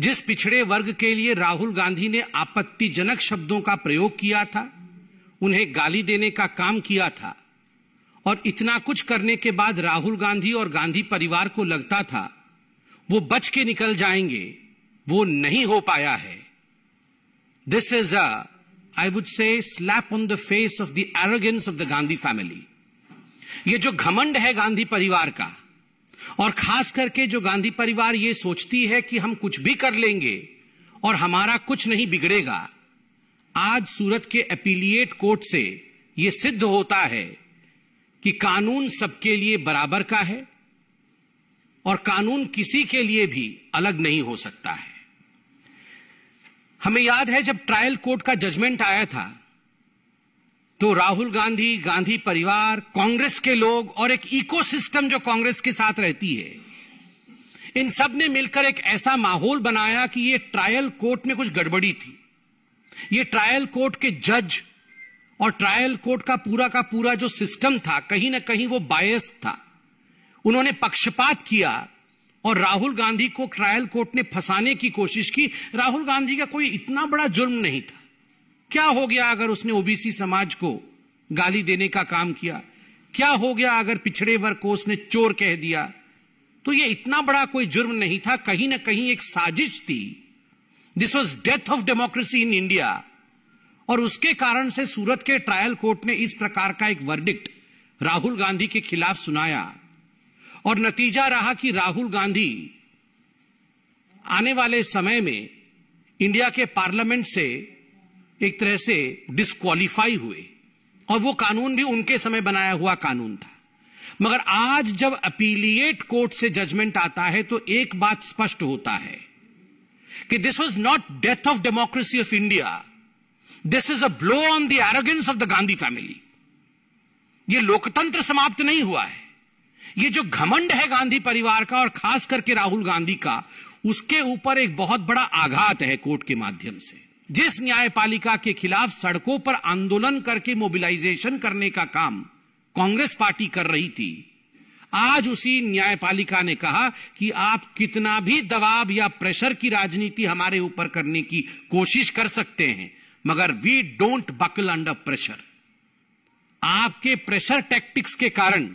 जिस पिछड़े वर्ग के लिए राहुल गांधी ने आपत्तिजनक शब्दों का प्रयोग किया था उन्हें गाली देने का काम किया था और इतना कुछ करने के बाद राहुल गांधी और गांधी परिवार को लगता था वो बच के निकल जाएंगे वो नहीं हो पाया है this is a I would say slap on the face of the arrogance of the Gandhi family ये जो घमंड है गांधी परिवार का और खास करके जो गांधी परिवार ये सोचती है कि हम कुछ भी कर लेंगे और हमारा कुछ नहीं बिगड़ेगा आज सूरत के अपीलिएट कोर्ट से यह सिद्ध होता है कि कानून सबके लिए बराबर का है और कानून किसी के लिए भी अलग नहीं हो सकता है हमें याद है जब ट्रायल कोर्ट का जजमेंट आया था तो राहुल गांधी गांधी परिवार कांग्रेस के लोग और एक इकोसिस्टम जो कांग्रेस के साथ रहती है इन सब ने मिलकर एक ऐसा माहौल बनाया कि ये ट्रायल कोर्ट में कुछ गड़बड़ी थी ये ट्रायल कोर्ट के जज और ट्रायल कोर्ट का पूरा का पूरा जो सिस्टम था कहीं ना कहीं वो बायस था उन्होंने पक्षपात किया और राहुल गांधी को ट्रायल कोर्ट ने फंसाने की कोशिश की राहुल गांधी का कोई इतना बड़ा जुर्म नहीं था क्या हो गया अगर उसने ओबीसी समाज को गाली देने का काम किया क्या हो गया अगर पिछड़े वर्ग को उसने चोर कह दिया तो ये इतना बड़ा कोई जुर्म नहीं था कहीं ना कहीं एक साजिश थी this was death of democracy in India और उसके कारण से सूरत के ट्रायल कोर्ट ने इस प्रकार का एक वर्डिक्ट राहुल गांधी के खिलाफ सुनाया और नतीजा रहा कि राहुल गांधी आने वाले समय में इंडिया के पार्लियामेंट से एक तरह से डिस्कालीफाई हुए और वो कानून भी उनके समय बनाया हुआ कानून था मगर आज जब अपीलिएट कोर्ट से जजमेंट आता है तो एक बात स्पष्ट होता है कि this was not death of democracy of India this is a blow on the arrogance of the Gandhi family ये लोकतंत्र समाप्त नहीं हुआ है ये जो घमंड है गांधी परिवार का और खास करके राहुल गांधी का उसके ऊपर एक बहुत बड़ा आघात है कोर्ट के माध्यम से जिस न्यायपालिका के खिलाफ सड़कों पर आंदोलन करके मोबिलाइजेशन करने का काम कांग्रेस पार्टी कर रही थी आज उसी न्यायपालिका ने कहा कि आप कितना भी दबाव या प्रेशर की राजनीति हमारे ऊपर करने की कोशिश कर सकते हैं मगर we don't buckle under pressure आपके प्रेशर टैक्टिक्स के कारण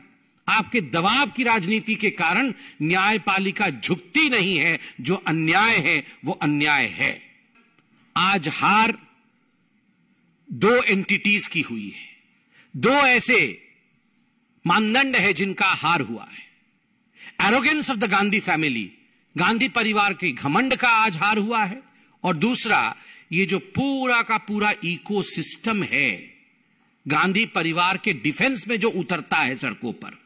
आपके दबाव की राजनीति के कारण न्यायपालिका झुकती नहीं है जो अन्याय है वो अन्याय है आज हार दो एंटिटीज की हुई है दो ऐसे मानदंड है जिनका हार हुआ है arrogance of the Gandhi family Gandhi परिवार के घमंड का आज हार हुआ है और दूसरा ये जो पूरा का पूरा इकोसिस्टम है गांधी परिवार के डिफेंस में जो उतरता है सड़कों पर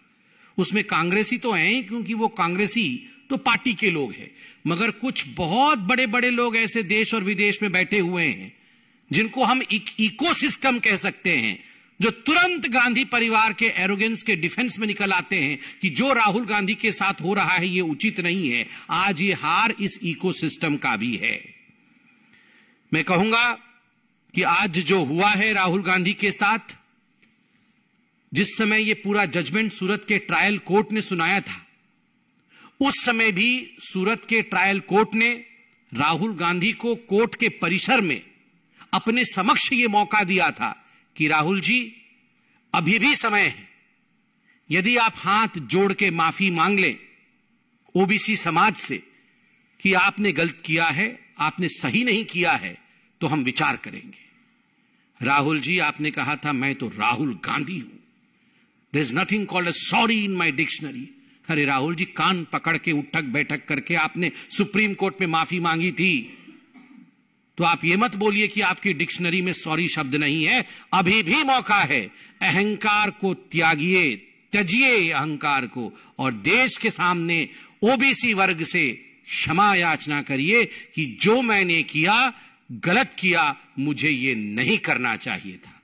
उसमें कांग्रेसी तो हैं ही क्योंकि वो कांग्रेसी तो पार्टी के लोग हैं मगर कुछ बहुत बड़े बड़े लोग ऐसे देश और विदेश में बैठे हुए हैं जिनको हम इकोसिस्टम कह सकते हैं जो तुरंत गांधी परिवार के एरोगेंस के डिफेंस में निकल आते हैं कि जो राहुल गांधी के साथ हो रहा है ये उचित नहीं है आज ये हार इस इकोसिस्टम का भी है मैं कहूंगा कि आज जो हुआ है राहुल गांधी के साथ जिस समय ये पूरा जजमेंट सूरत के ट्रायल कोर्ट ने सुनाया था उस समय भी सूरत के ट्रायल कोर्ट ने राहुल गांधी को कोर्ट के परिसर में अपने समक्ष ये मौका दिया था कि राहुल जी अभी भी समय है यदि आप हाथ जोड़ के माफी मांग लें ओबीसी समाज से कि आपने गलत किया है आपने सही नहीं किया है तो हम विचार करेंगे राहुल जी आपने कहा था मैं तो राहुल गांधी हूं there is nothing called a sorry in my dictionary अरे राहुल जी कान पकड़ के उठक बैठक करके आपने सुप्रीम कोर्ट में माफी मांगी थी तो आप ये मत बोलिए कि आपकी डिक्शनरी में सॉरी शब्द नहीं है अभी भी मौका है अहंकार को त्यागिए त्यजिए अहंकार को और देश के सामने ओबीसी वर्ग से क्षमा याचना करिए कि जो मैंने किया गलत किया मुझे ये नहीं करना चाहिए था